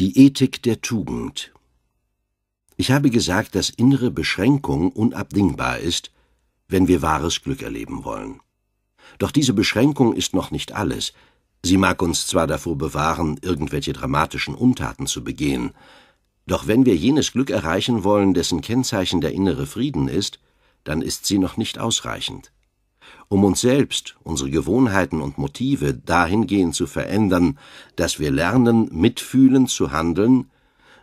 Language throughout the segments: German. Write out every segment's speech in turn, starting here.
Die Ethik der Tugend. Ich habe gesagt, dass innere Beschränkung unabdingbar ist, wenn wir wahres Glück erleben wollen. Doch diese Beschränkung ist noch nicht alles. Sie mag uns zwar davor bewahren, irgendwelche dramatischen Untaten zu begehen, doch wenn wir jenes Glück erreichen wollen, dessen Kennzeichen der innere Frieden ist, dann ist sie noch nicht ausreichend um uns selbst, unsere Gewohnheiten und Motive dahingehend zu verändern, dass wir lernen, mitfühlend zu handeln,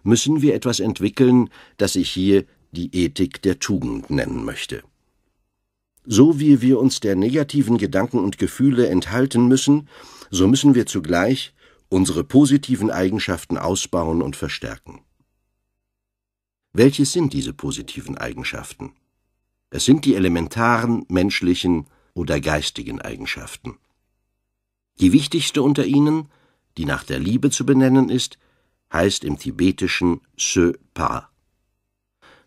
müssen wir etwas entwickeln, das ich hier die Ethik der Tugend nennen möchte. So wie wir uns der negativen Gedanken und Gefühle enthalten müssen, so müssen wir zugleich unsere positiven Eigenschaften ausbauen und verstärken. Welches sind diese positiven Eigenschaften? Es sind die elementaren menschlichen oder geistigen Eigenschaften. Die wichtigste unter ihnen, die nach der Liebe zu benennen ist, heißt im tibetischen Sö Pa.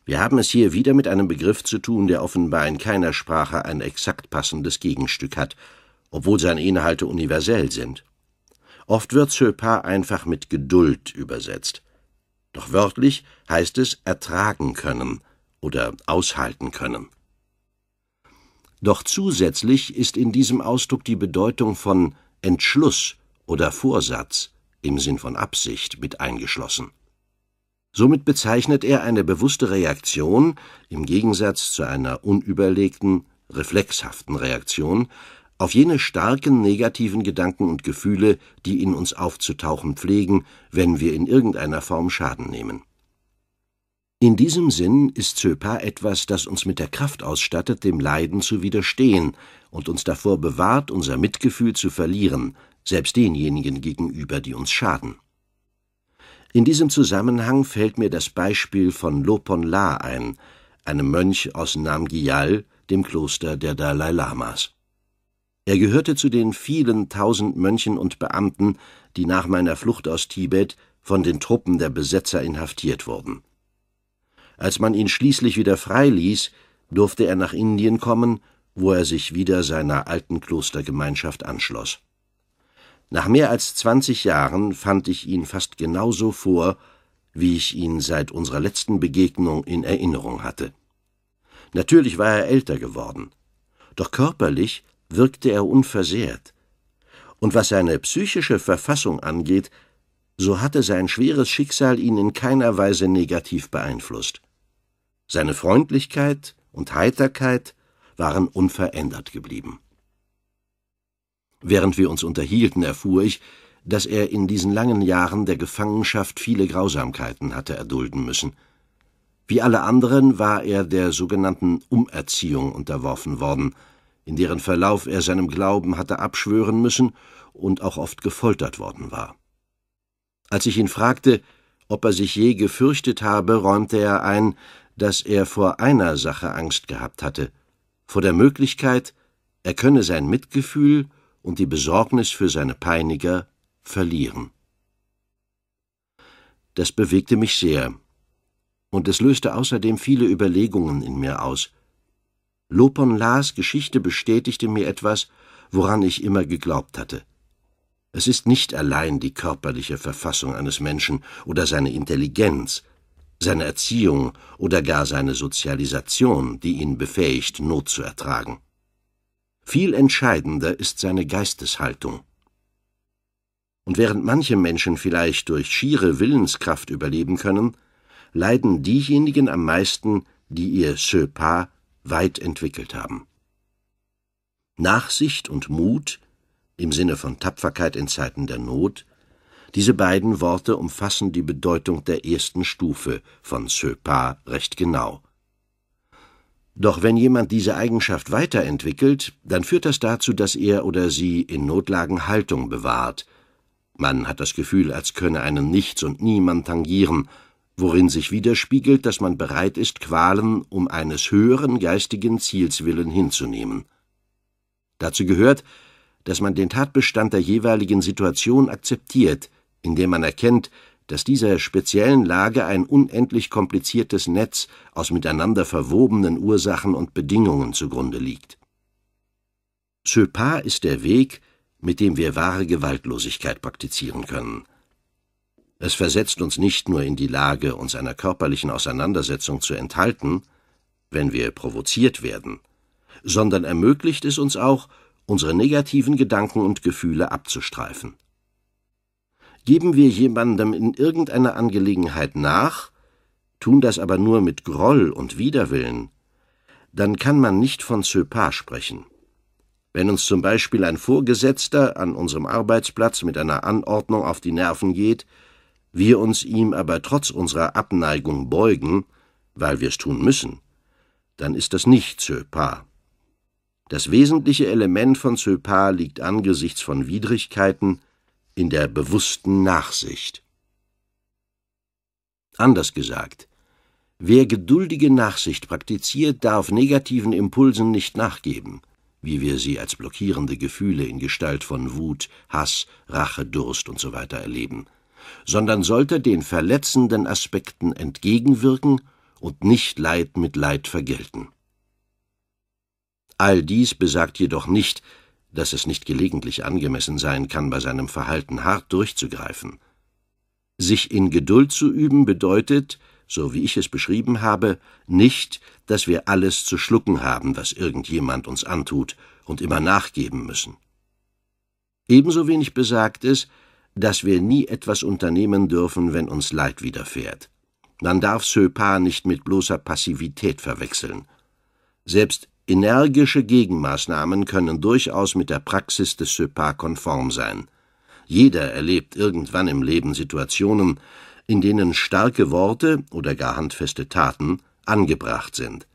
Wir haben es hier wieder mit einem Begriff zu tun, der offenbar in keiner Sprache ein exakt passendes Gegenstück hat, obwohl seine Inhalte universell sind. Oft wird Sö Pa einfach mit Geduld übersetzt. Doch wörtlich heißt es ertragen können oder aushalten können. Doch zusätzlich ist in diesem Ausdruck die Bedeutung von Entschluss oder Vorsatz im Sinn von Absicht mit eingeschlossen. Somit bezeichnet er eine bewusste Reaktion im Gegensatz zu einer unüberlegten, reflexhaften Reaktion auf jene starken negativen Gedanken und Gefühle, die in uns aufzutauchen pflegen, wenn wir in irgendeiner Form Schaden nehmen. In diesem Sinn ist Zöpa etwas, das uns mit der Kraft ausstattet, dem Leiden zu widerstehen und uns davor bewahrt, unser Mitgefühl zu verlieren, selbst denjenigen gegenüber, die uns schaden. In diesem Zusammenhang fällt mir das Beispiel von Lopon La ein, einem Mönch aus Namgyal, dem Kloster der Dalai Lamas. Er gehörte zu den vielen tausend Mönchen und Beamten, die nach meiner Flucht aus Tibet von den Truppen der Besetzer inhaftiert wurden. Als man ihn schließlich wieder freiließ, durfte er nach Indien kommen, wo er sich wieder seiner alten Klostergemeinschaft anschloss. Nach mehr als zwanzig Jahren fand ich ihn fast genauso vor, wie ich ihn seit unserer letzten Begegnung in Erinnerung hatte. Natürlich war er älter geworden, doch körperlich wirkte er unversehrt. Und was seine psychische Verfassung angeht, so hatte sein schweres Schicksal ihn in keiner Weise negativ beeinflusst. Seine Freundlichkeit und Heiterkeit waren unverändert geblieben. Während wir uns unterhielten, erfuhr ich, dass er in diesen langen Jahren der Gefangenschaft viele Grausamkeiten hatte erdulden müssen. Wie alle anderen war er der sogenannten Umerziehung unterworfen worden, in deren Verlauf er seinem Glauben hatte abschwören müssen und auch oft gefoltert worden war. Als ich ihn fragte, ob er sich je gefürchtet habe, räumte er ein, dass er vor einer Sache Angst gehabt hatte, vor der Möglichkeit, er könne sein Mitgefühl und die Besorgnis für seine Peiniger verlieren. Das bewegte mich sehr, und es löste außerdem viele Überlegungen in mir aus. Lopon Lars Geschichte bestätigte mir etwas, woran ich immer geglaubt hatte. Es ist nicht allein die körperliche Verfassung eines Menschen oder seine Intelligenz, seine Erziehung oder gar seine Sozialisation, die ihn befähigt, Not zu ertragen. Viel entscheidender ist seine Geisteshaltung. Und während manche Menschen vielleicht durch schiere Willenskraft überleben können, leiden diejenigen am meisten, die ihr Ce pas weit entwickelt haben. Nachsicht und Mut im Sinne von Tapferkeit in Zeiten der Not diese beiden Worte umfassen die Bedeutung der ersten Stufe von Söpa recht genau. Doch wenn jemand diese Eigenschaft weiterentwickelt, dann führt das dazu, dass er oder sie in Notlagen Haltung bewahrt. Man hat das Gefühl, als könne einen nichts und niemand tangieren, worin sich widerspiegelt, dass man bereit ist, Qualen um eines höheren geistigen Ziels willen hinzunehmen. Dazu gehört, dass man den Tatbestand der jeweiligen Situation akzeptiert, indem man erkennt, dass dieser speziellen Lage ein unendlich kompliziertes Netz aus miteinander verwobenen Ursachen und Bedingungen zugrunde liegt. Ce pas ist der Weg, mit dem wir wahre Gewaltlosigkeit praktizieren können. Es versetzt uns nicht nur in die Lage, uns einer körperlichen Auseinandersetzung zu enthalten, wenn wir provoziert werden, sondern ermöglicht es uns auch, unsere negativen Gedanken und Gefühle abzustreifen. Geben wir jemandem in irgendeiner Angelegenheit nach, tun das aber nur mit Groll und Widerwillen, dann kann man nicht von Söpa sprechen. Wenn uns zum Beispiel ein Vorgesetzter an unserem Arbeitsplatz mit einer Anordnung auf die Nerven geht, wir uns ihm aber trotz unserer Abneigung beugen, weil wir es tun müssen, dann ist das nicht Söpa. Das wesentliche Element von Söpa liegt angesichts von Widrigkeiten in der bewussten Nachsicht. Anders gesagt, wer geduldige Nachsicht praktiziert, darf negativen Impulsen nicht nachgeben, wie wir sie als blockierende Gefühle in Gestalt von Wut, Hass, Rache, Durst usw. So erleben, sondern sollte den verletzenden Aspekten entgegenwirken und nicht Leid mit Leid vergelten. All dies besagt jedoch nicht, dass es nicht gelegentlich angemessen sein kann, bei seinem Verhalten hart durchzugreifen. Sich in Geduld zu üben bedeutet, so wie ich es beschrieben habe, nicht, dass wir alles zu schlucken haben, was irgendjemand uns antut und immer nachgeben müssen. Ebenso wenig besagt es, dass wir nie etwas unternehmen dürfen, wenn uns Leid widerfährt. Man darf Söpa nicht mit bloßer Passivität verwechseln. Selbst Energische Gegenmaßnahmen können durchaus mit der Praxis des SEPA konform sein. Jeder erlebt irgendwann im Leben Situationen, in denen starke Worte oder gar handfeste Taten angebracht sind.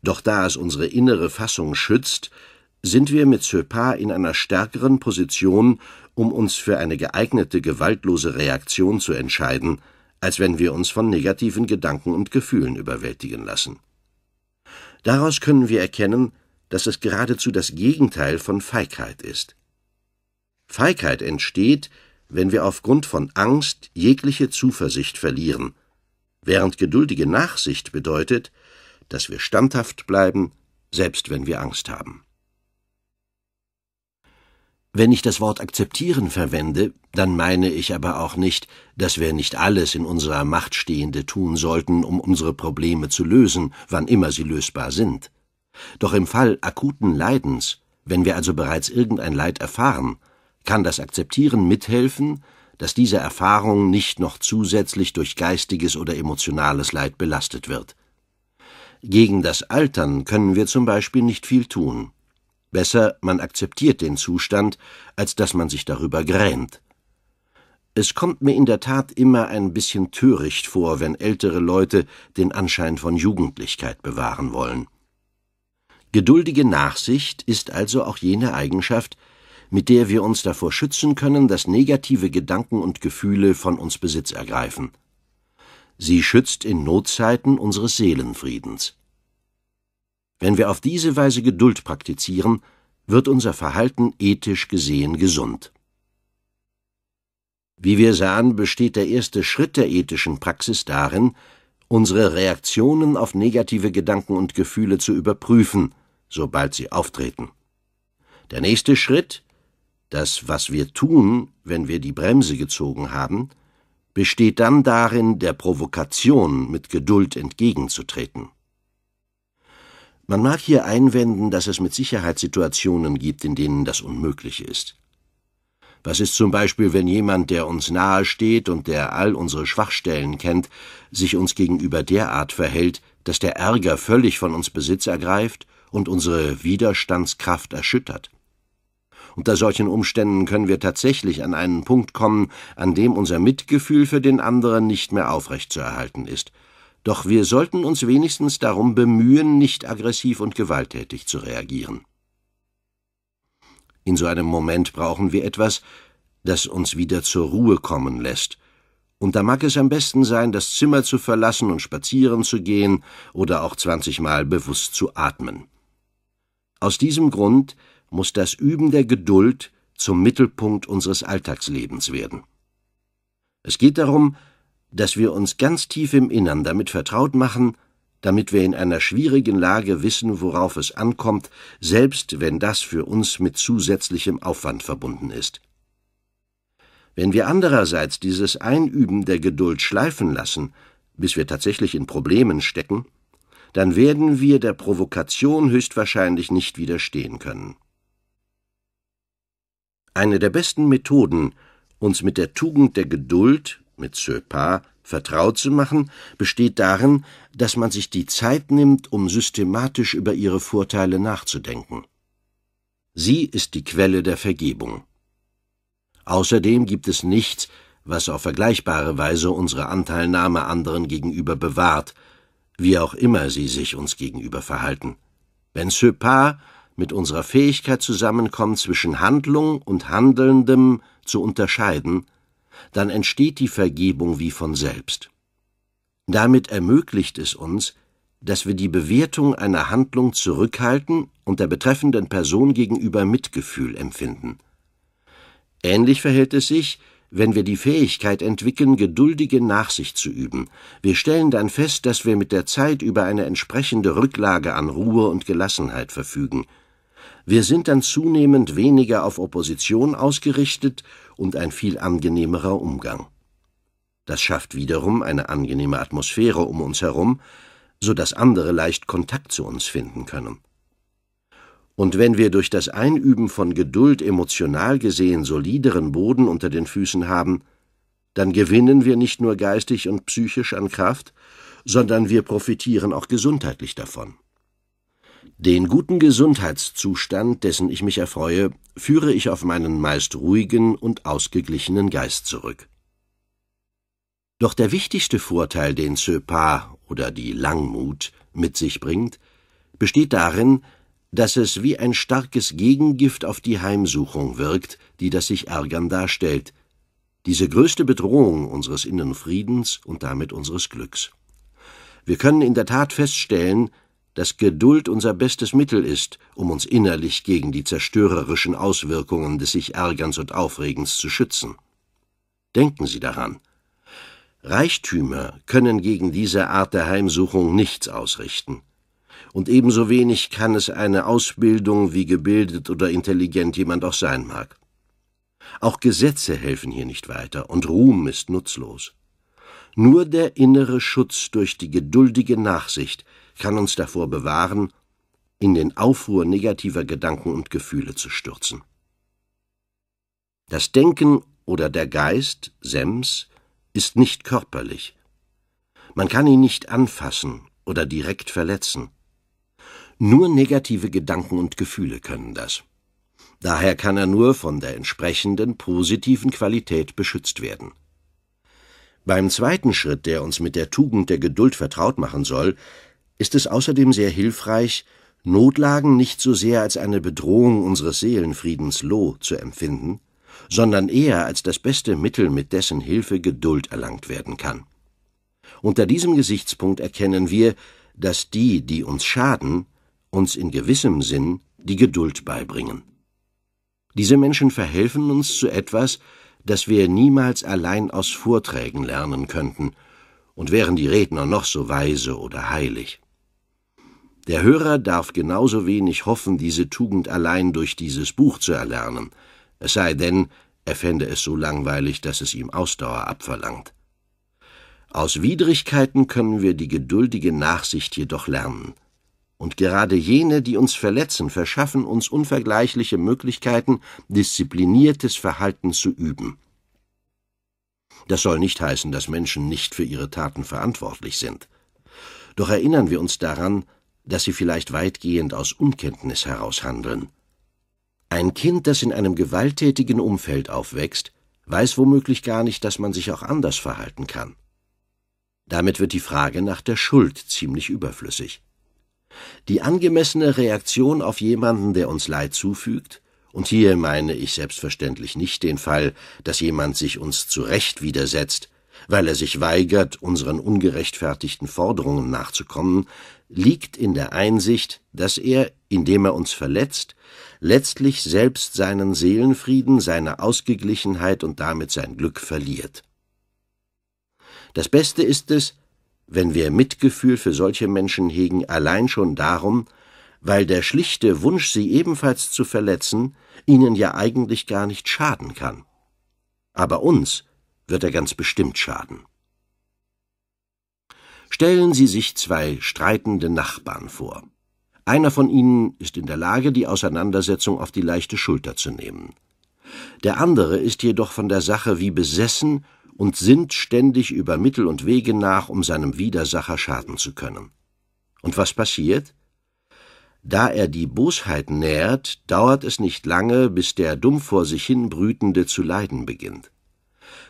Doch da es unsere innere Fassung schützt, sind wir mit SEPA in einer stärkeren Position, um uns für eine geeignete gewaltlose Reaktion zu entscheiden, als wenn wir uns von negativen Gedanken und Gefühlen überwältigen lassen. Daraus können wir erkennen, dass es geradezu das Gegenteil von Feigheit ist. Feigheit entsteht, wenn wir aufgrund von Angst jegliche Zuversicht verlieren, während geduldige Nachsicht bedeutet, dass wir standhaft bleiben, selbst wenn wir Angst haben. Wenn ich das Wort akzeptieren verwende, dann meine ich aber auch nicht, dass wir nicht alles in unserer Macht Stehende tun sollten, um unsere Probleme zu lösen, wann immer sie lösbar sind. Doch im Fall akuten Leidens, wenn wir also bereits irgendein Leid erfahren, kann das Akzeptieren mithelfen, dass diese Erfahrung nicht noch zusätzlich durch geistiges oder emotionales Leid belastet wird. Gegen das Altern können wir zum Beispiel nicht viel tun. Besser, man akzeptiert den Zustand, als dass man sich darüber grämt. Es kommt mir in der Tat immer ein bisschen töricht vor, wenn ältere Leute den Anschein von Jugendlichkeit bewahren wollen. Geduldige Nachsicht ist also auch jene Eigenschaft, mit der wir uns davor schützen können, dass negative Gedanken und Gefühle von uns Besitz ergreifen. Sie schützt in Notzeiten unseres Seelenfriedens. Wenn wir auf diese Weise Geduld praktizieren, wird unser Verhalten ethisch gesehen gesund. Wie wir sahen, besteht der erste Schritt der ethischen Praxis darin, unsere Reaktionen auf negative Gedanken und Gefühle zu überprüfen, sobald sie auftreten. Der nächste Schritt, das, was wir tun, wenn wir die Bremse gezogen haben, besteht dann darin, der Provokation mit Geduld entgegenzutreten. Man mag hier einwenden, dass es mit Sicherheit Situationen gibt, in denen das unmöglich ist. Was ist zum Beispiel, wenn jemand, der uns nahe steht und der all unsere Schwachstellen kennt, sich uns gegenüber derart verhält, dass der Ärger völlig von uns Besitz ergreift und unsere Widerstandskraft erschüttert? Unter solchen Umständen können wir tatsächlich an einen Punkt kommen, an dem unser Mitgefühl für den anderen nicht mehr aufrechtzuerhalten ist – doch wir sollten uns wenigstens darum bemühen, nicht aggressiv und gewalttätig zu reagieren. In so einem Moment brauchen wir etwas, das uns wieder zur Ruhe kommen lässt, und da mag es am besten sein, das Zimmer zu verlassen und spazieren zu gehen oder auch zwanzigmal bewusst zu atmen. Aus diesem Grund muss das Üben der Geduld zum Mittelpunkt unseres Alltagslebens werden. Es geht darum, dass wir uns ganz tief im Innern damit vertraut machen, damit wir in einer schwierigen Lage wissen, worauf es ankommt, selbst wenn das für uns mit zusätzlichem Aufwand verbunden ist. Wenn wir andererseits dieses Einüben der Geduld schleifen lassen, bis wir tatsächlich in Problemen stecken, dann werden wir der Provokation höchstwahrscheinlich nicht widerstehen können. Eine der besten Methoden, uns mit der Tugend der Geduld mit Söpa vertraut zu machen, besteht darin, dass man sich die Zeit nimmt, um systematisch über ihre Vorteile nachzudenken. Sie ist die Quelle der Vergebung. Außerdem gibt es nichts, was auf vergleichbare Weise unsere Anteilnahme anderen gegenüber bewahrt, wie auch immer sie sich uns gegenüber verhalten. Wenn Söpa mit unserer Fähigkeit zusammenkommt, zwischen Handlung und Handelndem zu unterscheiden, dann entsteht die Vergebung wie von selbst. Damit ermöglicht es uns, dass wir die Bewertung einer Handlung zurückhalten und der betreffenden Person gegenüber Mitgefühl empfinden. Ähnlich verhält es sich, wenn wir die Fähigkeit entwickeln, geduldige Nachsicht zu üben. Wir stellen dann fest, dass wir mit der Zeit über eine entsprechende Rücklage an Ruhe und Gelassenheit verfügen. Wir sind dann zunehmend weniger auf Opposition ausgerichtet und ein viel angenehmerer Umgang. Das schafft wiederum eine angenehme Atmosphäre um uns herum, so dass andere leicht Kontakt zu uns finden können. Und wenn wir durch das Einüben von Geduld emotional gesehen solideren Boden unter den Füßen haben, dann gewinnen wir nicht nur geistig und psychisch an Kraft, sondern wir profitieren auch gesundheitlich davon. Den guten Gesundheitszustand, dessen ich mich erfreue, führe ich auf meinen meist ruhigen und ausgeglichenen Geist zurück. Doch der wichtigste Vorteil, den ce pas oder die Langmut mit sich bringt, besteht darin, dass es wie ein starkes Gegengift auf die Heimsuchung wirkt, die das sich Ärgern darstellt, diese größte Bedrohung unseres Innenfriedens und damit unseres Glücks. Wir können in der Tat feststellen, dass Geduld unser bestes Mittel ist, um uns innerlich gegen die zerstörerischen Auswirkungen des sich Ärgerns und Aufregens zu schützen. Denken Sie daran. Reichtümer können gegen diese Art der Heimsuchung nichts ausrichten. Und ebenso wenig kann es eine Ausbildung, wie gebildet oder intelligent jemand auch sein mag. Auch Gesetze helfen hier nicht weiter, und Ruhm ist nutzlos. Nur der innere Schutz durch die geduldige Nachsicht kann uns davor bewahren, in den Aufruhr negativer Gedanken und Gefühle zu stürzen. Das Denken oder der Geist, Sems, ist nicht körperlich. Man kann ihn nicht anfassen oder direkt verletzen. Nur negative Gedanken und Gefühle können das. Daher kann er nur von der entsprechenden positiven Qualität beschützt werden. Beim zweiten Schritt, der uns mit der Tugend der Geduld vertraut machen soll, ist es außerdem sehr hilfreich, Notlagen nicht so sehr als eine Bedrohung unseres Seelenfriedens Loh zu empfinden, sondern eher als das beste Mittel, mit dessen Hilfe Geduld erlangt werden kann. Unter diesem Gesichtspunkt erkennen wir, dass die, die uns schaden, uns in gewissem Sinn die Geduld beibringen. Diese Menschen verhelfen uns zu etwas, das wir niemals allein aus Vorträgen lernen könnten, und wären die Redner noch so weise oder heilig. Der Hörer darf genauso wenig hoffen, diese Tugend allein durch dieses Buch zu erlernen, es sei denn, er fände es so langweilig, dass es ihm Ausdauer abverlangt. Aus Widrigkeiten können wir die geduldige Nachsicht jedoch lernen. Und gerade jene, die uns verletzen, verschaffen uns unvergleichliche Möglichkeiten, diszipliniertes Verhalten zu üben. Das soll nicht heißen, dass Menschen nicht für ihre Taten verantwortlich sind. Doch erinnern wir uns daran, das sie vielleicht weitgehend aus Unkenntnis heraus handeln. Ein Kind, das in einem gewalttätigen Umfeld aufwächst, weiß womöglich gar nicht, dass man sich auch anders verhalten kann. Damit wird die Frage nach der Schuld ziemlich überflüssig. Die angemessene Reaktion auf jemanden, der uns Leid zufügt, und hier meine ich selbstverständlich nicht den Fall, dass jemand sich uns zu Recht widersetzt, weil er sich weigert, unseren ungerechtfertigten Forderungen nachzukommen, liegt in der Einsicht, dass er, indem er uns verletzt, letztlich selbst seinen Seelenfrieden, seine Ausgeglichenheit und damit sein Glück verliert. Das Beste ist es, wenn wir Mitgefühl für solche Menschen hegen, allein schon darum, weil der schlichte Wunsch, sie ebenfalls zu verletzen, ihnen ja eigentlich gar nicht schaden kann. Aber uns wird er ganz bestimmt schaden. Stellen Sie sich zwei streitende Nachbarn vor. Einer von ihnen ist in der Lage, die Auseinandersetzung auf die leichte Schulter zu nehmen. Der andere ist jedoch von der Sache wie besessen und sinnt ständig über Mittel und Wege nach, um seinem Widersacher schaden zu können. Und was passiert? Da er die Bosheit nährt, dauert es nicht lange, bis der dumm vor sich hin Brütende zu leiden beginnt.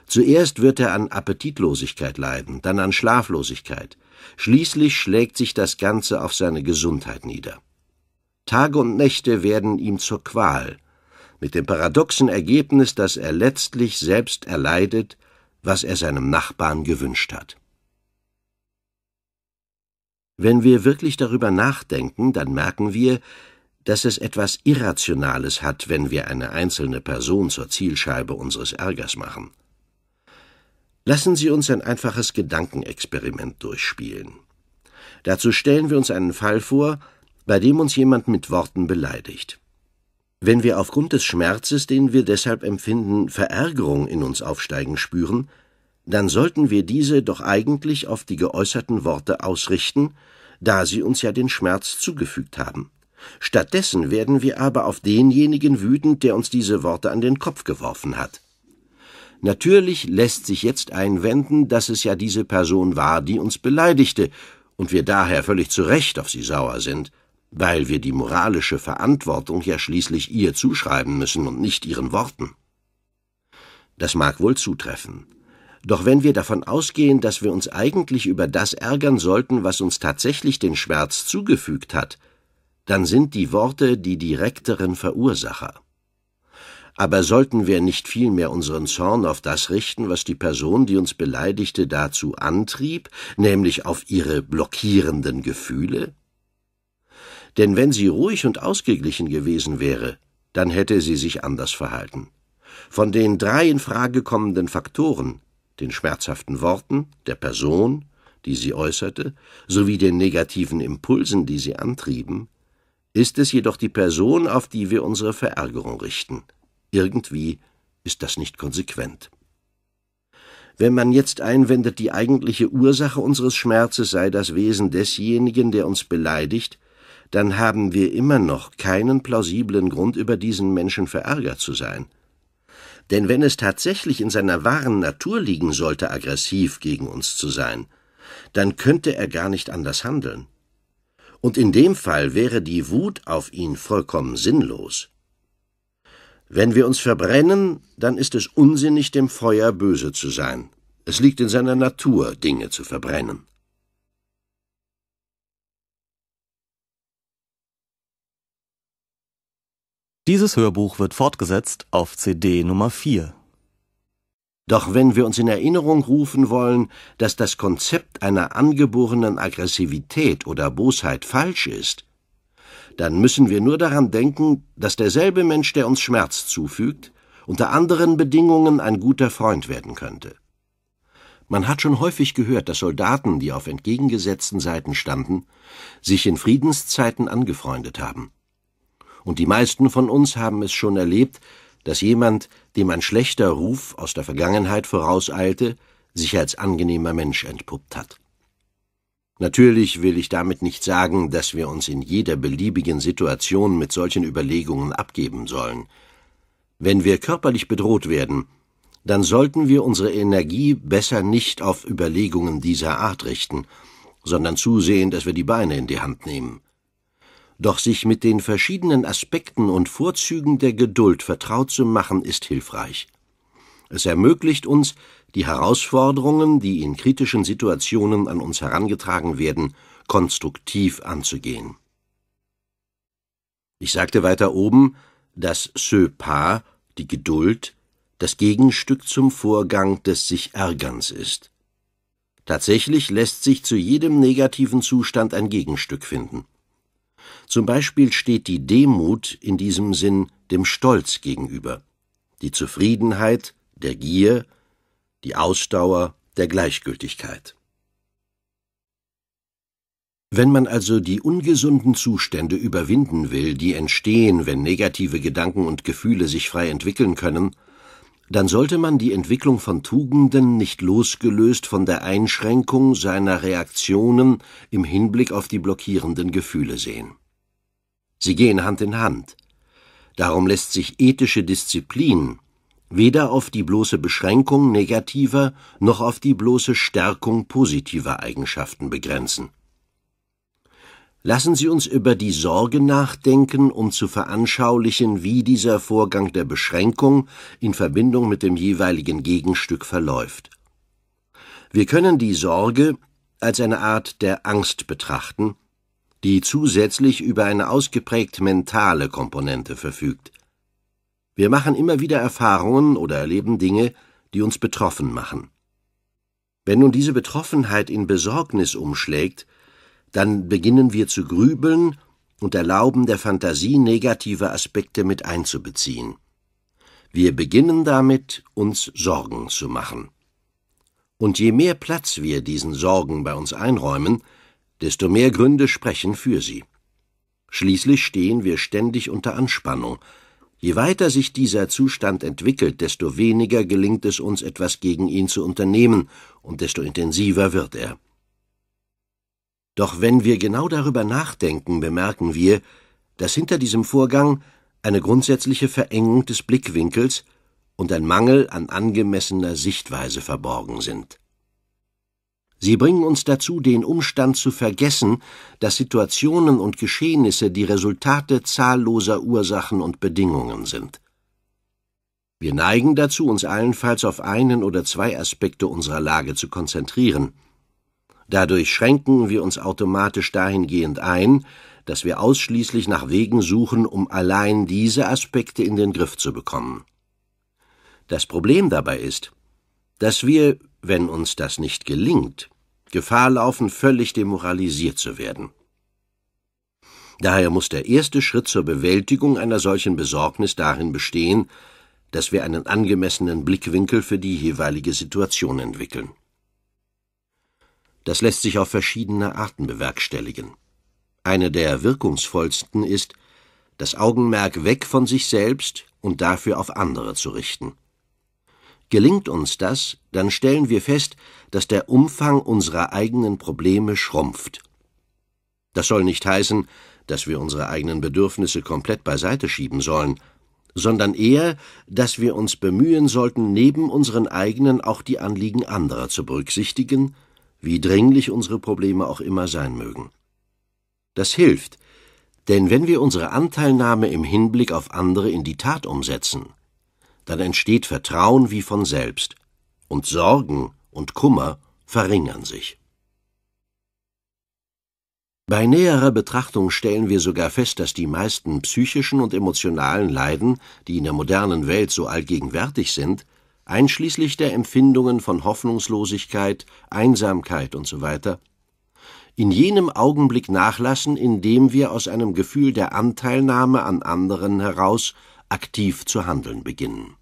Zuerst wird er an Appetitlosigkeit leiden, dann an Schlaflosigkeit. Schließlich schlägt sich das Ganze auf seine Gesundheit nieder. Tage und Nächte werden ihm zur Qual, mit dem paradoxen Ergebnis, dass er letztlich selbst erleidet, was er seinem Nachbarn gewünscht hat. Wenn wir wirklich darüber nachdenken, dann merken wir, dass es etwas Irrationales hat, wenn wir eine einzelne Person zur Zielscheibe unseres Ärgers machen. Lassen Sie uns ein einfaches Gedankenexperiment durchspielen. Dazu stellen wir uns einen Fall vor, bei dem uns jemand mit Worten beleidigt. Wenn wir aufgrund des Schmerzes, den wir deshalb empfinden, Verärgerung in uns aufsteigen spüren, dann sollten wir diese doch eigentlich auf die geäußerten Worte ausrichten, da sie uns ja den Schmerz zugefügt haben. Stattdessen werden wir aber auf denjenigen wütend, der uns diese Worte an den Kopf geworfen hat. Natürlich lässt sich jetzt einwenden, dass es ja diese Person war, die uns beleidigte, und wir daher völlig zu Recht auf sie sauer sind, weil wir die moralische Verantwortung ja schließlich ihr zuschreiben müssen und nicht ihren Worten. Das mag wohl zutreffen. Doch wenn wir davon ausgehen, dass wir uns eigentlich über das ärgern sollten, was uns tatsächlich den Schmerz zugefügt hat, dann sind die Worte die direkteren Verursacher. Aber sollten wir nicht vielmehr unseren Zorn auf das richten, was die Person, die uns beleidigte, dazu antrieb, nämlich auf ihre blockierenden Gefühle? Denn wenn sie ruhig und ausgeglichen gewesen wäre, dann hätte sie sich anders verhalten. Von den drei in Frage kommenden Faktoren, den schmerzhaften Worten, der Person, die sie äußerte, sowie den negativen Impulsen, die sie antrieben, ist es jedoch die Person, auf die wir unsere Verärgerung richten. Irgendwie ist das nicht konsequent. Wenn man jetzt einwendet, die eigentliche Ursache unseres Schmerzes sei das Wesen desjenigen, der uns beleidigt, dann haben wir immer noch keinen plausiblen Grund, über diesen Menschen verärgert zu sein. Denn wenn es tatsächlich in seiner wahren Natur liegen sollte, aggressiv gegen uns zu sein, dann könnte er gar nicht anders handeln. Und in dem Fall wäre die Wut auf ihn vollkommen sinnlos. Wenn wir uns verbrennen, dann ist es unsinnig, dem Feuer böse zu sein. Es liegt in seiner Natur, Dinge zu verbrennen. Dieses Hörbuch wird fortgesetzt auf CD Nummer 4. Doch wenn wir uns in Erinnerung rufen wollen, dass das Konzept einer angeborenen Aggressivität oder Bosheit falsch ist, dann müssen wir nur daran denken, dass derselbe Mensch, der uns Schmerz zufügt, unter anderen Bedingungen ein guter Freund werden könnte. Man hat schon häufig gehört, dass Soldaten, die auf entgegengesetzten Seiten standen, sich in Friedenszeiten angefreundet haben. Und die meisten von uns haben es schon erlebt, dass jemand, dem ein schlechter Ruf aus der Vergangenheit vorauseilte, sich als angenehmer Mensch entpuppt hat. Natürlich will ich damit nicht sagen, dass wir uns in jeder beliebigen Situation mit solchen Überlegungen abgeben sollen. Wenn wir körperlich bedroht werden, dann sollten wir unsere Energie besser nicht auf Überlegungen dieser Art richten, sondern zusehen, dass wir die Beine in die Hand nehmen. Doch sich mit den verschiedenen Aspekten und Vorzügen der Geduld vertraut zu machen, ist hilfreich. Es ermöglicht uns, die Herausforderungen, die in kritischen Situationen an uns herangetragen werden, konstruktiv anzugehen. Ich sagte weiter oben, dass ce pas, die Geduld, das Gegenstück zum Vorgang des sich Ärgerns ist. Tatsächlich lässt sich zu jedem negativen Zustand ein Gegenstück finden. Zum Beispiel steht die Demut in diesem Sinn dem Stolz gegenüber, die Zufriedenheit der Gier, die Ausdauer, der Gleichgültigkeit. Wenn man also die ungesunden Zustände überwinden will, die entstehen, wenn negative Gedanken und Gefühle sich frei entwickeln können, dann sollte man die Entwicklung von Tugenden nicht losgelöst von der Einschränkung seiner Reaktionen im Hinblick auf die blockierenden Gefühle sehen. Sie gehen Hand in Hand. Darum lässt sich ethische Disziplin, weder auf die bloße Beschränkung negativer noch auf die bloße Stärkung positiver Eigenschaften begrenzen. Lassen Sie uns über die Sorge nachdenken, um zu veranschaulichen, wie dieser Vorgang der Beschränkung in Verbindung mit dem jeweiligen Gegenstück verläuft. Wir können die Sorge als eine Art der Angst betrachten, die zusätzlich über eine ausgeprägt mentale Komponente verfügt. Wir machen immer wieder Erfahrungen oder erleben Dinge, die uns betroffen machen. Wenn nun diese Betroffenheit in Besorgnis umschlägt, dann beginnen wir zu grübeln und erlauben der Fantasie negative Aspekte mit einzubeziehen. Wir beginnen damit, uns Sorgen zu machen. Und je mehr Platz wir diesen Sorgen bei uns einräumen, desto mehr Gründe sprechen für sie. Schließlich stehen wir ständig unter Anspannung, Je weiter sich dieser Zustand entwickelt, desto weniger gelingt es uns, etwas gegen ihn zu unternehmen, und desto intensiver wird er. Doch wenn wir genau darüber nachdenken, bemerken wir, dass hinter diesem Vorgang eine grundsätzliche Verengung des Blickwinkels und ein Mangel an angemessener Sichtweise verborgen sind. Sie bringen uns dazu, den Umstand zu vergessen, dass Situationen und Geschehnisse die Resultate zahlloser Ursachen und Bedingungen sind. Wir neigen dazu, uns allenfalls auf einen oder zwei Aspekte unserer Lage zu konzentrieren. Dadurch schränken wir uns automatisch dahingehend ein, dass wir ausschließlich nach Wegen suchen, um allein diese Aspekte in den Griff zu bekommen. Das Problem dabei ist, dass wir wenn uns das nicht gelingt, Gefahr laufen, völlig demoralisiert zu werden. Daher muss der erste Schritt zur Bewältigung einer solchen Besorgnis darin bestehen, dass wir einen angemessenen Blickwinkel für die jeweilige Situation entwickeln. Das lässt sich auf verschiedene Arten bewerkstelligen. Eine der wirkungsvollsten ist, das Augenmerk weg von sich selbst und dafür auf andere zu richten. Gelingt uns das, dann stellen wir fest, dass der Umfang unserer eigenen Probleme schrumpft. Das soll nicht heißen, dass wir unsere eigenen Bedürfnisse komplett beiseite schieben sollen, sondern eher, dass wir uns bemühen sollten, neben unseren eigenen auch die Anliegen anderer zu berücksichtigen, wie dringlich unsere Probleme auch immer sein mögen. Das hilft, denn wenn wir unsere Anteilnahme im Hinblick auf andere in die Tat umsetzen, dann entsteht Vertrauen wie von selbst, und Sorgen und Kummer verringern sich. Bei näherer Betrachtung stellen wir sogar fest, dass die meisten psychischen und emotionalen Leiden, die in der modernen Welt so allgegenwärtig sind, einschließlich der Empfindungen von Hoffnungslosigkeit, Einsamkeit usw., so in jenem Augenblick nachlassen, in dem wir aus einem Gefühl der Anteilnahme an anderen heraus aktiv zu handeln beginnen.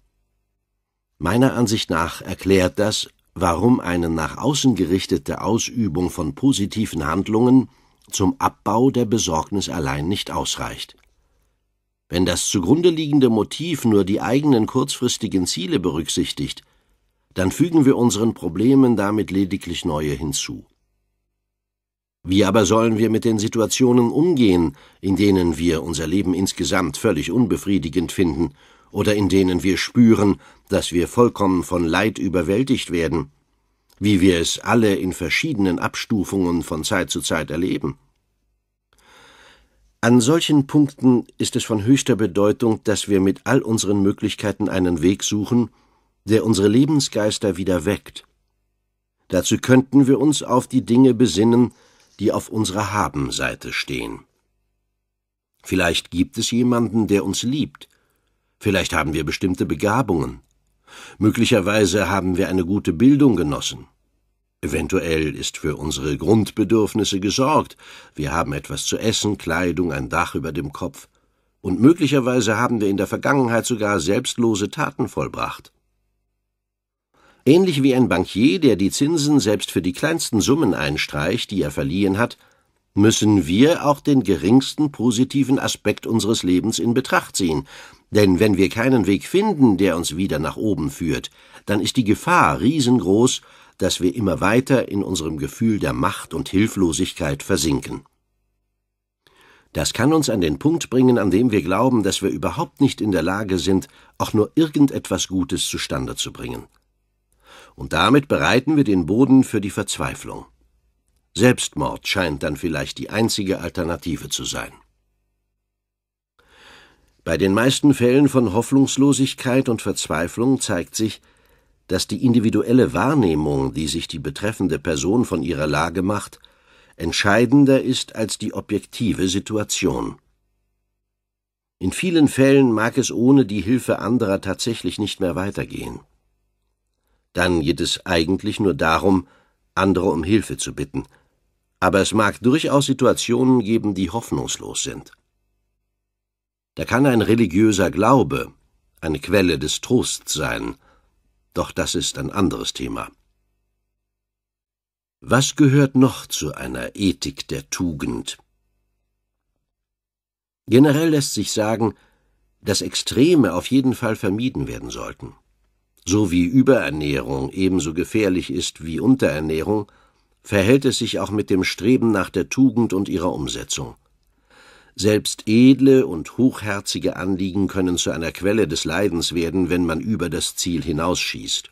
Meiner Ansicht nach erklärt das, warum eine nach außen gerichtete Ausübung von positiven Handlungen zum Abbau der Besorgnis allein nicht ausreicht. Wenn das zugrunde liegende Motiv nur die eigenen kurzfristigen Ziele berücksichtigt, dann fügen wir unseren Problemen damit lediglich neue hinzu. Wie aber sollen wir mit den Situationen umgehen, in denen wir unser Leben insgesamt völlig unbefriedigend finden oder in denen wir spüren, dass wir vollkommen von Leid überwältigt werden, wie wir es alle in verschiedenen Abstufungen von Zeit zu Zeit erleben? An solchen Punkten ist es von höchster Bedeutung, dass wir mit all unseren Möglichkeiten einen Weg suchen, der unsere Lebensgeister wieder weckt. Dazu könnten wir uns auf die Dinge besinnen, die auf unserer Habenseite stehen. Vielleicht gibt es jemanden, der uns liebt. Vielleicht haben wir bestimmte Begabungen. Möglicherweise haben wir eine gute Bildung genossen. Eventuell ist für unsere Grundbedürfnisse gesorgt. Wir haben etwas zu essen, Kleidung, ein Dach über dem Kopf. Und möglicherweise haben wir in der Vergangenheit sogar selbstlose Taten vollbracht. Ähnlich wie ein Bankier, der die Zinsen selbst für die kleinsten Summen einstreicht, die er verliehen hat, müssen wir auch den geringsten positiven Aspekt unseres Lebens in Betracht ziehen, denn wenn wir keinen Weg finden, der uns wieder nach oben führt, dann ist die Gefahr riesengroß, dass wir immer weiter in unserem Gefühl der Macht und Hilflosigkeit versinken. Das kann uns an den Punkt bringen, an dem wir glauben, dass wir überhaupt nicht in der Lage sind, auch nur irgendetwas Gutes zustande zu bringen und damit bereiten wir den Boden für die Verzweiflung. Selbstmord scheint dann vielleicht die einzige Alternative zu sein. Bei den meisten Fällen von Hoffnungslosigkeit und Verzweiflung zeigt sich, dass die individuelle Wahrnehmung, die sich die betreffende Person von ihrer Lage macht, entscheidender ist als die objektive Situation. In vielen Fällen mag es ohne die Hilfe anderer tatsächlich nicht mehr weitergehen dann geht es eigentlich nur darum, andere um Hilfe zu bitten. Aber es mag durchaus Situationen geben, die hoffnungslos sind. Da kann ein religiöser Glaube eine Quelle des Trosts sein, doch das ist ein anderes Thema. Was gehört noch zu einer Ethik der Tugend? Generell lässt sich sagen, dass Extreme auf jeden Fall vermieden werden sollten so wie Überernährung ebenso gefährlich ist wie Unterernährung, verhält es sich auch mit dem Streben nach der Tugend und ihrer Umsetzung. Selbst edle und hochherzige Anliegen können zu einer Quelle des Leidens werden, wenn man über das Ziel hinausschießt.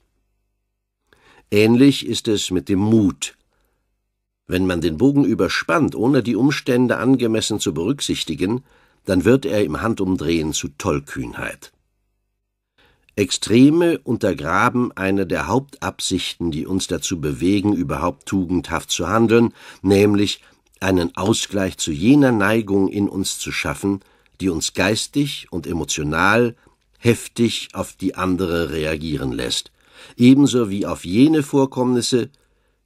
Ähnlich ist es mit dem Mut. Wenn man den Bogen überspannt, ohne die Umstände angemessen zu berücksichtigen, dann wird er im Handumdrehen zu Tollkühnheit. Extreme untergraben eine der Hauptabsichten, die uns dazu bewegen, überhaupt tugendhaft zu handeln, nämlich einen Ausgleich zu jener Neigung in uns zu schaffen, die uns geistig und emotional heftig auf die andere reagieren lässt, ebenso wie auf jene Vorkommnisse,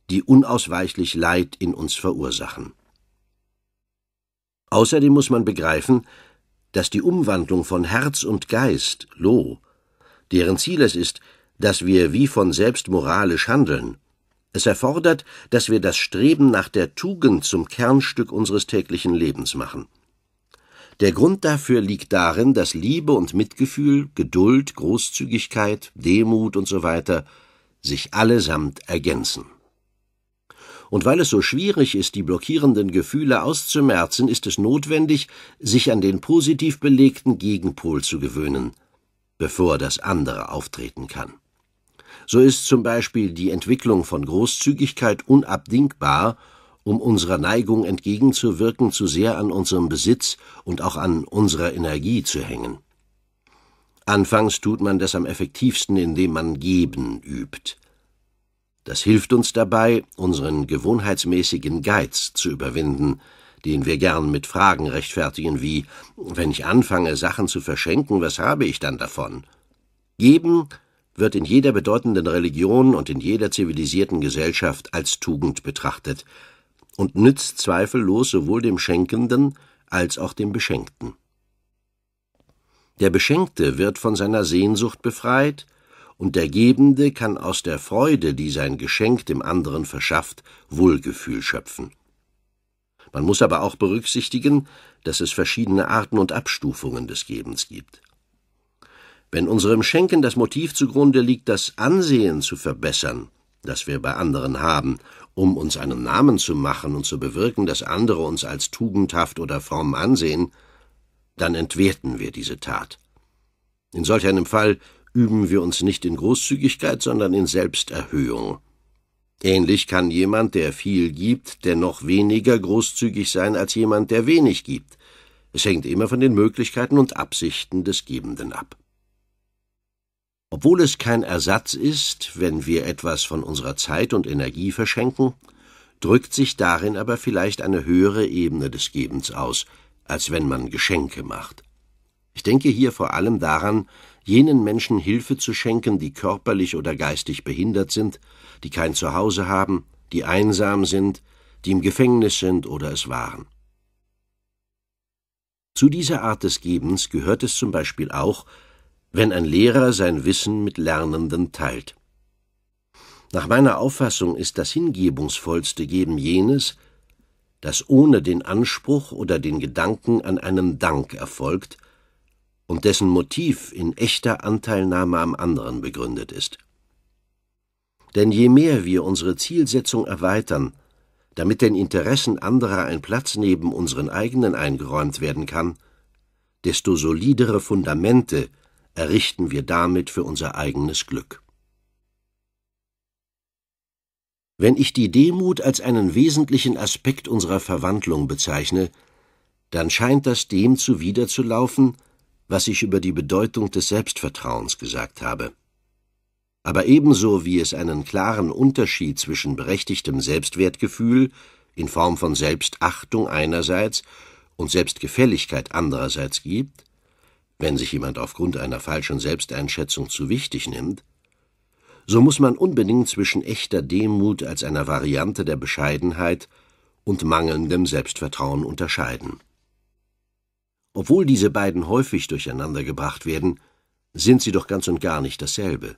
die unausweichlich Leid in uns verursachen. Außerdem muss man begreifen, dass die Umwandlung von Herz und Geist, Loh, deren Ziel es ist, dass wir wie von selbst moralisch handeln. Es erfordert, dass wir das Streben nach der Tugend zum Kernstück unseres täglichen Lebens machen. Der Grund dafür liegt darin, dass Liebe und Mitgefühl, Geduld, Großzügigkeit, Demut und so weiter sich allesamt ergänzen. Und weil es so schwierig ist, die blockierenden Gefühle auszumerzen, ist es notwendig, sich an den positiv belegten Gegenpol zu gewöhnen, bevor das andere auftreten kann. So ist zum Beispiel die Entwicklung von Großzügigkeit unabdingbar, um unserer Neigung entgegenzuwirken, zu sehr an unserem Besitz und auch an unserer Energie zu hängen. Anfangs tut man das am effektivsten, indem man Geben übt. Das hilft uns dabei, unseren gewohnheitsmäßigen Geiz zu überwinden, den wir gern mit Fragen rechtfertigen wie Wenn ich anfange, Sachen zu verschenken, was habe ich dann davon? Geben wird in jeder bedeutenden Religion und in jeder zivilisierten Gesellschaft als Tugend betrachtet und nützt zweifellos sowohl dem Schenkenden als auch dem Beschenkten. Der Beschenkte wird von seiner Sehnsucht befreit, und der Gebende kann aus der Freude, die sein Geschenk dem anderen verschafft, Wohlgefühl schöpfen. Man muss aber auch berücksichtigen, dass es verschiedene Arten und Abstufungen des Gebens gibt. Wenn unserem Schenken das Motiv zugrunde liegt, das Ansehen zu verbessern, das wir bei anderen haben, um uns einen Namen zu machen und zu bewirken, dass andere uns als tugendhaft oder fromm ansehen, dann entwerten wir diese Tat. In solch einem Fall üben wir uns nicht in Großzügigkeit, sondern in Selbsterhöhung. Ähnlich kann jemand, der viel gibt, dennoch weniger großzügig sein als jemand, der wenig gibt. Es hängt immer von den Möglichkeiten und Absichten des Gebenden ab. Obwohl es kein Ersatz ist, wenn wir etwas von unserer Zeit und Energie verschenken, drückt sich darin aber vielleicht eine höhere Ebene des Gebens aus, als wenn man Geschenke macht. Ich denke hier vor allem daran, jenen Menschen Hilfe zu schenken, die körperlich oder geistig behindert sind die kein Zuhause haben, die einsam sind, die im Gefängnis sind oder es waren. Zu dieser Art des Gebens gehört es zum Beispiel auch, wenn ein Lehrer sein Wissen mit Lernenden teilt. Nach meiner Auffassung ist das hingebungsvollste Geben jenes, das ohne den Anspruch oder den Gedanken an einen Dank erfolgt und dessen Motiv in echter Anteilnahme am anderen begründet ist. Denn je mehr wir unsere Zielsetzung erweitern, damit den Interessen anderer ein Platz neben unseren eigenen eingeräumt werden kann, desto solidere Fundamente errichten wir damit für unser eigenes Glück. Wenn ich die Demut als einen wesentlichen Aspekt unserer Verwandlung bezeichne, dann scheint das dem zuwiderzulaufen, was ich über die Bedeutung des Selbstvertrauens gesagt habe aber ebenso wie es einen klaren Unterschied zwischen berechtigtem Selbstwertgefühl in Form von Selbstachtung einerseits und Selbstgefälligkeit andererseits gibt, wenn sich jemand aufgrund einer falschen Selbsteinschätzung zu wichtig nimmt, so muss man unbedingt zwischen echter Demut als einer Variante der Bescheidenheit und mangelndem Selbstvertrauen unterscheiden. Obwohl diese beiden häufig durcheinandergebracht werden, sind sie doch ganz und gar nicht dasselbe.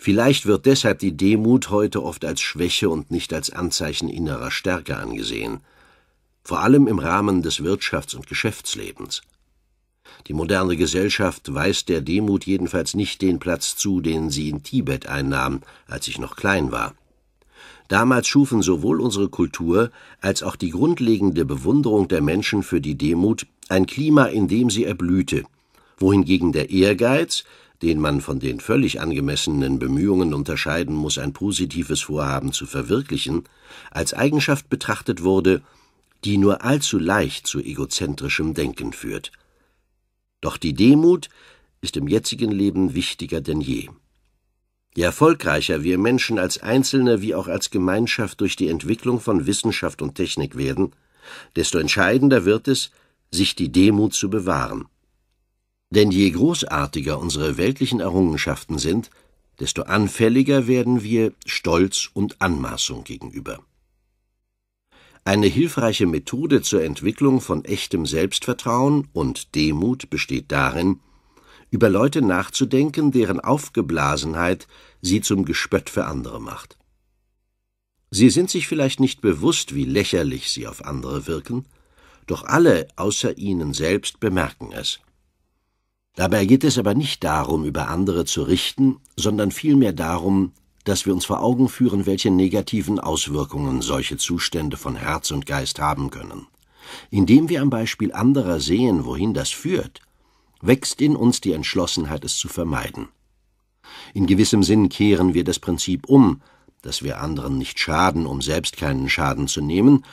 Vielleicht wird deshalb die Demut heute oft als Schwäche und nicht als Anzeichen innerer Stärke angesehen, vor allem im Rahmen des Wirtschafts- und Geschäftslebens. Die moderne Gesellschaft weist der Demut jedenfalls nicht den Platz zu, den sie in Tibet einnahm, als ich noch klein war. Damals schufen sowohl unsere Kultur als auch die grundlegende Bewunderung der Menschen für die Demut ein Klima, in dem sie erblühte, wohingegen der Ehrgeiz, den man von den völlig angemessenen Bemühungen unterscheiden muss, ein positives Vorhaben zu verwirklichen, als Eigenschaft betrachtet wurde, die nur allzu leicht zu egozentrischem Denken führt. Doch die Demut ist im jetzigen Leben wichtiger denn je. Je erfolgreicher wir Menschen als Einzelne wie auch als Gemeinschaft durch die Entwicklung von Wissenschaft und Technik werden, desto entscheidender wird es, sich die Demut zu bewahren. Denn je großartiger unsere weltlichen Errungenschaften sind, desto anfälliger werden wir Stolz und Anmaßung gegenüber. Eine hilfreiche Methode zur Entwicklung von echtem Selbstvertrauen und Demut besteht darin, über Leute nachzudenken, deren Aufgeblasenheit sie zum Gespött für andere macht. Sie sind sich vielleicht nicht bewusst, wie lächerlich sie auf andere wirken, doch alle außer ihnen selbst bemerken es. Dabei geht es aber nicht darum, über andere zu richten, sondern vielmehr darum, dass wir uns vor Augen führen, welche negativen Auswirkungen solche Zustände von Herz und Geist haben können. Indem wir am Beispiel anderer sehen, wohin das führt, wächst in uns die Entschlossenheit, es zu vermeiden. In gewissem Sinn kehren wir das Prinzip um, dass wir anderen nicht schaden, um selbst keinen Schaden zu nehmen,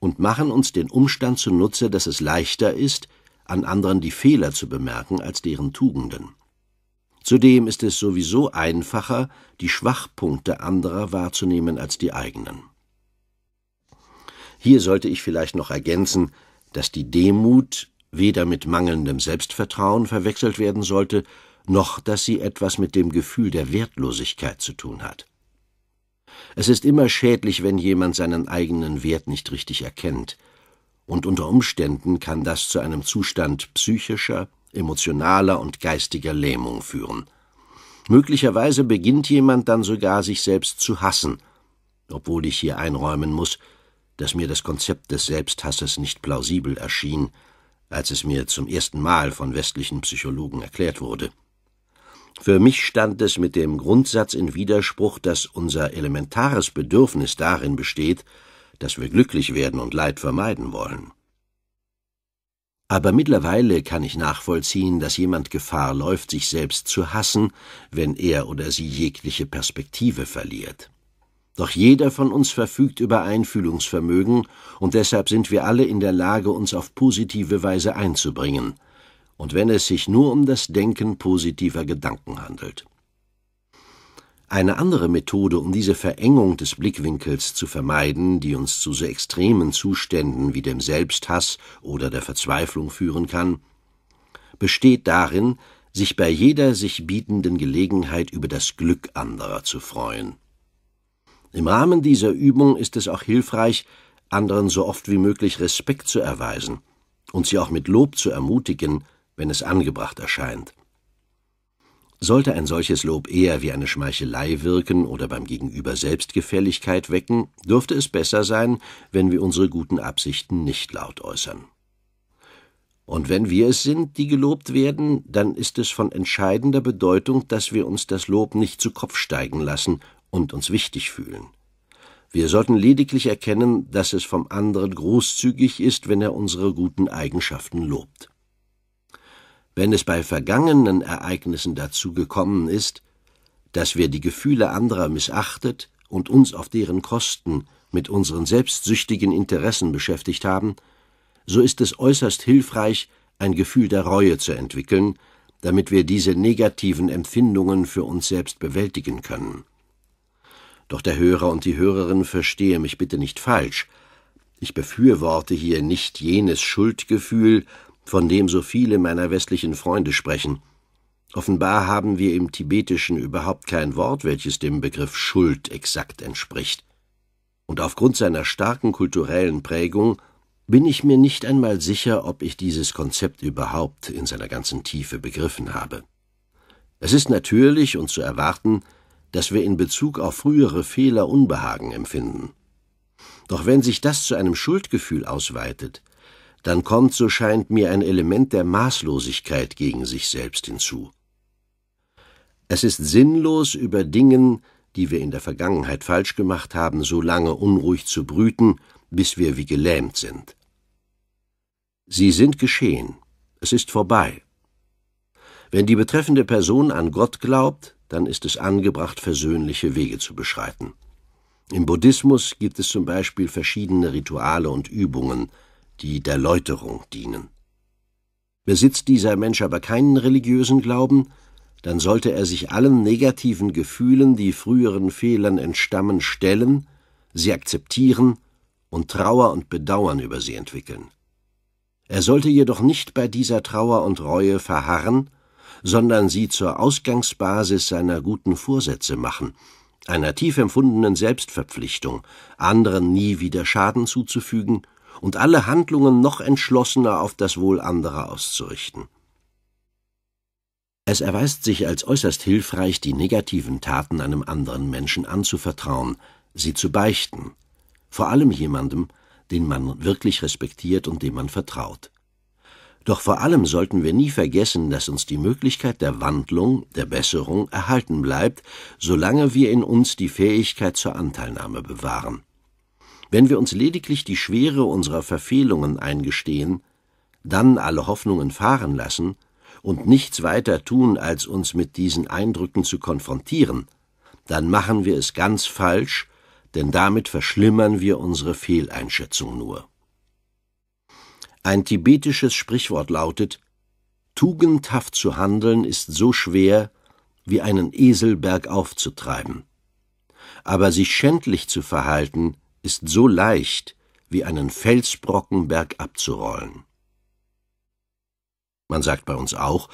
und machen uns den Umstand zunutze, dass es leichter ist, an anderen die Fehler zu bemerken als deren Tugenden. Zudem ist es sowieso einfacher, die Schwachpunkte anderer wahrzunehmen als die eigenen. Hier sollte ich vielleicht noch ergänzen, dass die Demut weder mit mangelndem Selbstvertrauen verwechselt werden sollte, noch dass sie etwas mit dem Gefühl der Wertlosigkeit zu tun hat. Es ist immer schädlich, wenn jemand seinen eigenen Wert nicht richtig erkennt, und unter Umständen kann das zu einem Zustand psychischer, emotionaler und geistiger Lähmung führen. Möglicherweise beginnt jemand dann sogar sich selbst zu hassen, obwohl ich hier einräumen muss, dass mir das Konzept des Selbsthasses nicht plausibel erschien, als es mir zum ersten Mal von westlichen Psychologen erklärt wurde. Für mich stand es mit dem Grundsatz in Widerspruch, dass unser elementares Bedürfnis darin besteht, dass wir glücklich werden und Leid vermeiden wollen. Aber mittlerweile kann ich nachvollziehen, dass jemand Gefahr läuft, sich selbst zu hassen, wenn er oder sie jegliche Perspektive verliert. Doch jeder von uns verfügt über Einfühlungsvermögen, und deshalb sind wir alle in der Lage, uns auf positive Weise einzubringen, und wenn es sich nur um das Denken positiver Gedanken handelt. Eine andere Methode, um diese Verengung des Blickwinkels zu vermeiden, die uns zu so extremen Zuständen wie dem Selbsthass oder der Verzweiflung führen kann, besteht darin, sich bei jeder sich bietenden Gelegenheit über das Glück anderer zu freuen. Im Rahmen dieser Übung ist es auch hilfreich, anderen so oft wie möglich Respekt zu erweisen und sie auch mit Lob zu ermutigen, wenn es angebracht erscheint. Sollte ein solches Lob eher wie eine Schmeichelei wirken oder beim Gegenüber Selbstgefälligkeit wecken, dürfte es besser sein, wenn wir unsere guten Absichten nicht laut äußern. Und wenn wir es sind, die gelobt werden, dann ist es von entscheidender Bedeutung, dass wir uns das Lob nicht zu Kopf steigen lassen und uns wichtig fühlen. Wir sollten lediglich erkennen, dass es vom anderen großzügig ist, wenn er unsere guten Eigenschaften lobt wenn es bei vergangenen Ereignissen dazu gekommen ist, dass wir die Gefühle anderer missachtet und uns auf deren Kosten mit unseren selbstsüchtigen Interessen beschäftigt haben, so ist es äußerst hilfreich, ein Gefühl der Reue zu entwickeln, damit wir diese negativen Empfindungen für uns selbst bewältigen können. Doch der Hörer und die Hörerin verstehe mich bitte nicht falsch. Ich befürworte hier nicht jenes Schuldgefühl, von dem so viele meiner westlichen Freunde sprechen. Offenbar haben wir im Tibetischen überhaupt kein Wort, welches dem Begriff Schuld exakt entspricht. Und aufgrund seiner starken kulturellen Prägung bin ich mir nicht einmal sicher, ob ich dieses Konzept überhaupt in seiner ganzen Tiefe begriffen habe. Es ist natürlich und zu erwarten, dass wir in Bezug auf frühere Fehler Unbehagen empfinden. Doch wenn sich das zu einem Schuldgefühl ausweitet, dann kommt, so scheint mir, ein Element der Maßlosigkeit gegen sich selbst hinzu. Es ist sinnlos, über Dingen, die wir in der Vergangenheit falsch gemacht haben, so lange unruhig zu brüten, bis wir wie gelähmt sind. Sie sind geschehen, es ist vorbei. Wenn die betreffende Person an Gott glaubt, dann ist es angebracht, versöhnliche Wege zu beschreiten. Im Buddhismus gibt es zum Beispiel verschiedene Rituale und Übungen, die der Läuterung dienen. Besitzt dieser Mensch aber keinen religiösen Glauben, dann sollte er sich allen negativen Gefühlen, die früheren Fehlern entstammen, stellen, sie akzeptieren und Trauer und Bedauern über sie entwickeln. Er sollte jedoch nicht bei dieser Trauer und Reue verharren, sondern sie zur Ausgangsbasis seiner guten Vorsätze machen, einer tief empfundenen Selbstverpflichtung, anderen nie wieder Schaden zuzufügen und alle Handlungen noch entschlossener auf das Wohl anderer auszurichten. Es erweist sich als äußerst hilfreich, die negativen Taten einem anderen Menschen anzuvertrauen, sie zu beichten, vor allem jemandem, den man wirklich respektiert und dem man vertraut. Doch vor allem sollten wir nie vergessen, dass uns die Möglichkeit der Wandlung, der Besserung erhalten bleibt, solange wir in uns die Fähigkeit zur Anteilnahme bewahren. Wenn wir uns lediglich die Schwere unserer Verfehlungen eingestehen, dann alle Hoffnungen fahren lassen und nichts weiter tun, als uns mit diesen Eindrücken zu konfrontieren, dann machen wir es ganz falsch, denn damit verschlimmern wir unsere Fehleinschätzung nur. Ein tibetisches Sprichwort lautet Tugendhaft zu handeln ist so schwer, wie einen Esel bergauf zu treiben. Aber sich schändlich zu verhalten ist so leicht wie einen Felsbrocken bergab zu rollen. Man sagt bei uns auch,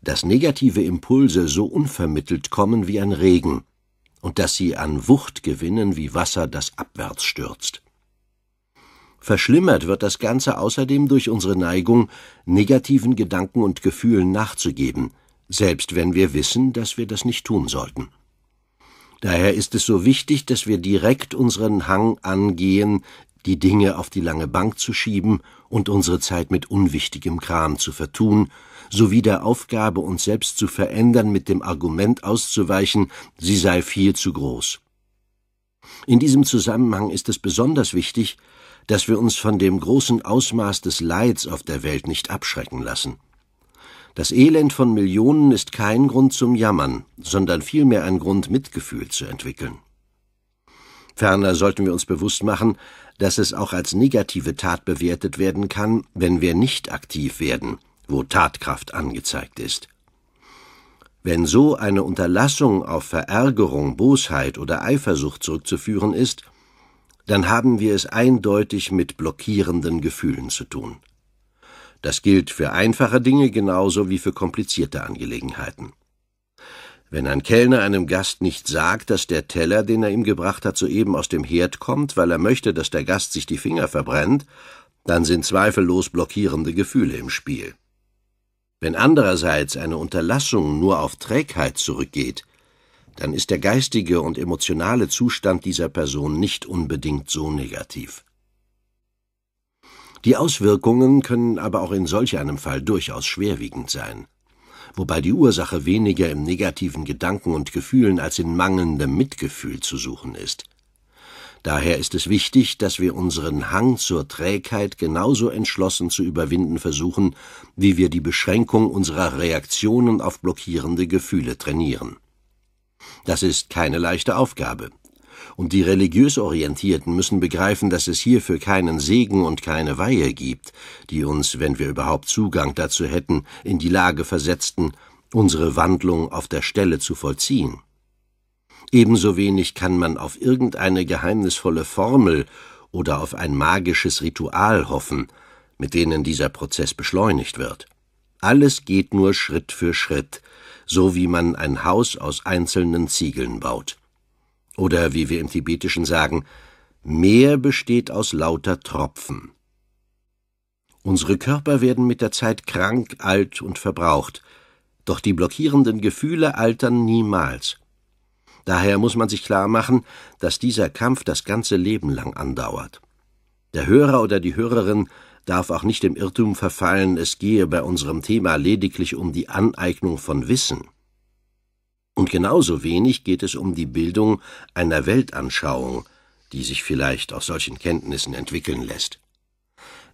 dass negative Impulse so unvermittelt kommen wie ein Regen und dass sie an Wucht gewinnen wie Wasser, das abwärts stürzt. Verschlimmert wird das Ganze außerdem durch unsere Neigung, negativen Gedanken und Gefühlen nachzugeben, selbst wenn wir wissen, dass wir das nicht tun sollten. Daher ist es so wichtig, dass wir direkt unseren Hang angehen, die Dinge auf die lange Bank zu schieben und unsere Zeit mit unwichtigem Kram zu vertun, sowie der Aufgabe, uns selbst zu verändern, mit dem Argument auszuweichen, sie sei viel zu groß. In diesem Zusammenhang ist es besonders wichtig, dass wir uns von dem großen Ausmaß des Leids auf der Welt nicht abschrecken lassen. Das Elend von Millionen ist kein Grund zum Jammern, sondern vielmehr ein Grund, Mitgefühl zu entwickeln. Ferner sollten wir uns bewusst machen, dass es auch als negative Tat bewertet werden kann, wenn wir nicht aktiv werden, wo Tatkraft angezeigt ist. Wenn so eine Unterlassung auf Verärgerung, Bosheit oder Eifersucht zurückzuführen ist, dann haben wir es eindeutig mit blockierenden Gefühlen zu tun. Das gilt für einfache Dinge genauso wie für komplizierte Angelegenheiten. Wenn ein Kellner einem Gast nicht sagt, dass der Teller, den er ihm gebracht hat, soeben aus dem Herd kommt, weil er möchte, dass der Gast sich die Finger verbrennt, dann sind zweifellos blockierende Gefühle im Spiel. Wenn andererseits eine Unterlassung nur auf Trägheit zurückgeht, dann ist der geistige und emotionale Zustand dieser Person nicht unbedingt so negativ. Die Auswirkungen können aber auch in solch einem Fall durchaus schwerwiegend sein. Wobei die Ursache weniger im negativen Gedanken und Gefühlen als in mangelndem Mitgefühl zu suchen ist. Daher ist es wichtig, dass wir unseren Hang zur Trägheit genauso entschlossen zu überwinden versuchen, wie wir die Beschränkung unserer Reaktionen auf blockierende Gefühle trainieren. Das ist keine leichte Aufgabe und die religiös Orientierten müssen begreifen, dass es hierfür keinen Segen und keine Weihe gibt, die uns, wenn wir überhaupt Zugang dazu hätten, in die Lage versetzten, unsere Wandlung auf der Stelle zu vollziehen. Ebenso wenig kann man auf irgendeine geheimnisvolle Formel oder auf ein magisches Ritual hoffen, mit denen dieser Prozess beschleunigt wird. Alles geht nur Schritt für Schritt, so wie man ein Haus aus einzelnen Ziegeln baut. Oder wie wir im Tibetischen sagen, Meer besteht aus lauter Tropfen. Unsere Körper werden mit der Zeit krank, alt und verbraucht, doch die blockierenden Gefühle altern niemals. Daher muss man sich klar machen, dass dieser Kampf das ganze Leben lang andauert. Der Hörer oder die Hörerin darf auch nicht im Irrtum verfallen, es gehe bei unserem Thema lediglich um die Aneignung von Wissen. Und genauso wenig geht es um die Bildung einer Weltanschauung, die sich vielleicht aus solchen Kenntnissen entwickeln lässt.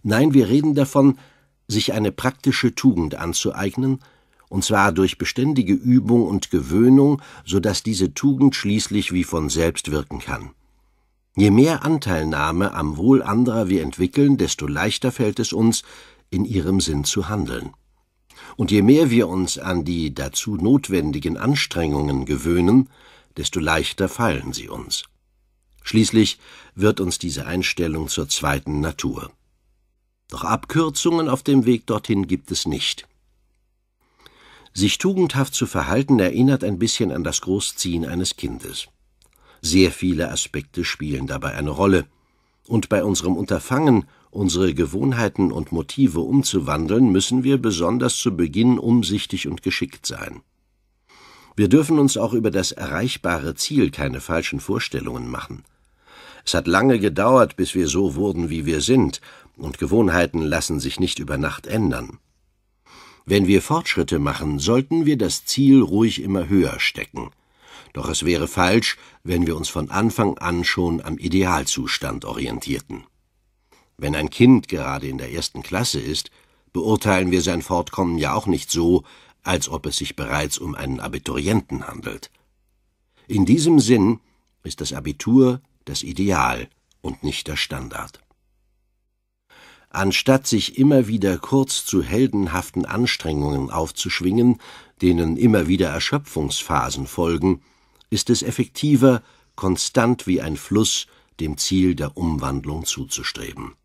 Nein, wir reden davon, sich eine praktische Tugend anzueignen, und zwar durch beständige Übung und Gewöhnung, so dass diese Tugend schließlich wie von selbst wirken kann. Je mehr Anteilnahme am Wohl anderer wir entwickeln, desto leichter fällt es uns, in ihrem Sinn zu handeln. Und je mehr wir uns an die dazu notwendigen Anstrengungen gewöhnen, desto leichter fallen sie uns. Schließlich wird uns diese Einstellung zur zweiten Natur. Doch Abkürzungen auf dem Weg dorthin gibt es nicht. Sich tugendhaft zu verhalten erinnert ein bisschen an das Großziehen eines Kindes. Sehr viele Aspekte spielen dabei eine Rolle, und bei unserem Unterfangen Unsere Gewohnheiten und Motive umzuwandeln, müssen wir besonders zu Beginn umsichtig und geschickt sein. Wir dürfen uns auch über das erreichbare Ziel keine falschen Vorstellungen machen. Es hat lange gedauert, bis wir so wurden, wie wir sind, und Gewohnheiten lassen sich nicht über Nacht ändern. Wenn wir Fortschritte machen, sollten wir das Ziel ruhig immer höher stecken. Doch es wäre falsch, wenn wir uns von Anfang an schon am Idealzustand orientierten. Wenn ein Kind gerade in der ersten Klasse ist, beurteilen wir sein Fortkommen ja auch nicht so, als ob es sich bereits um einen Abiturienten handelt. In diesem Sinn ist das Abitur das Ideal und nicht der Standard. Anstatt sich immer wieder kurz zu heldenhaften Anstrengungen aufzuschwingen, denen immer wieder Erschöpfungsphasen folgen, ist es effektiver, konstant wie ein Fluss dem Ziel der Umwandlung zuzustreben.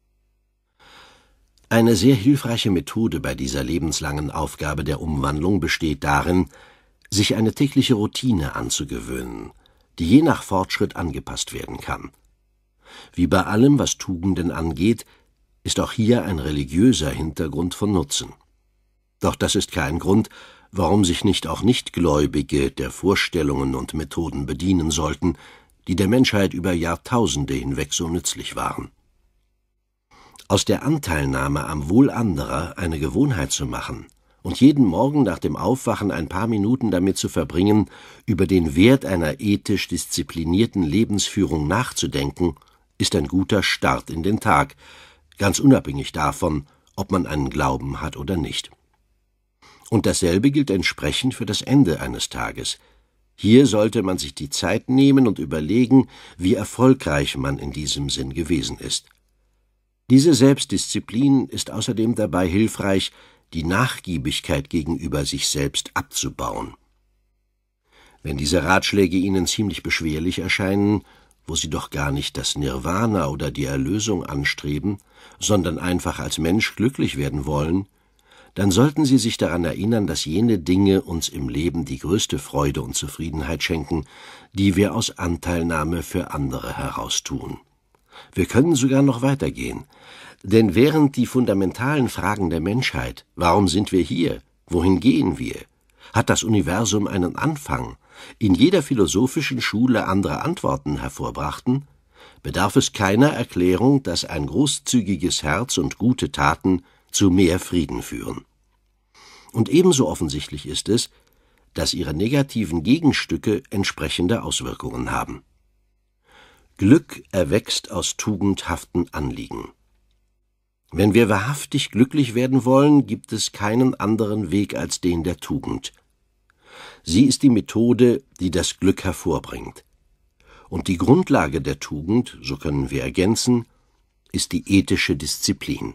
Eine sehr hilfreiche Methode bei dieser lebenslangen Aufgabe der Umwandlung besteht darin, sich eine tägliche Routine anzugewöhnen, die je nach Fortschritt angepasst werden kann. Wie bei allem, was Tugenden angeht, ist auch hier ein religiöser Hintergrund von Nutzen. Doch das ist kein Grund, warum sich nicht auch Nichtgläubige der Vorstellungen und Methoden bedienen sollten, die der Menschheit über Jahrtausende hinweg so nützlich waren. Aus der Anteilnahme am Wohl anderer eine Gewohnheit zu machen und jeden Morgen nach dem Aufwachen ein paar Minuten damit zu verbringen, über den Wert einer ethisch disziplinierten Lebensführung nachzudenken, ist ein guter Start in den Tag, ganz unabhängig davon, ob man einen Glauben hat oder nicht. Und dasselbe gilt entsprechend für das Ende eines Tages. Hier sollte man sich die Zeit nehmen und überlegen, wie erfolgreich man in diesem Sinn gewesen ist. Diese Selbstdisziplin ist außerdem dabei hilfreich, die Nachgiebigkeit gegenüber sich selbst abzubauen. Wenn diese Ratschläge Ihnen ziemlich beschwerlich erscheinen, wo Sie doch gar nicht das Nirvana oder die Erlösung anstreben, sondern einfach als Mensch glücklich werden wollen, dann sollten Sie sich daran erinnern, dass jene Dinge uns im Leben die größte Freude und Zufriedenheit schenken, die wir aus Anteilnahme für andere heraustun. Wir können sogar noch weitergehen. Denn während die fundamentalen Fragen der Menschheit Warum sind wir hier? Wohin gehen wir? Hat das Universum einen Anfang? in jeder philosophischen Schule andere Antworten hervorbrachten, bedarf es keiner Erklärung, dass ein großzügiges Herz und gute Taten zu mehr Frieden führen. Und ebenso offensichtlich ist es, dass ihre negativen Gegenstücke entsprechende Auswirkungen haben. Glück erwächst aus tugendhaften Anliegen. Wenn wir wahrhaftig glücklich werden wollen, gibt es keinen anderen Weg als den der Tugend. Sie ist die Methode, die das Glück hervorbringt. Und die Grundlage der Tugend, so können wir ergänzen, ist die ethische Disziplin.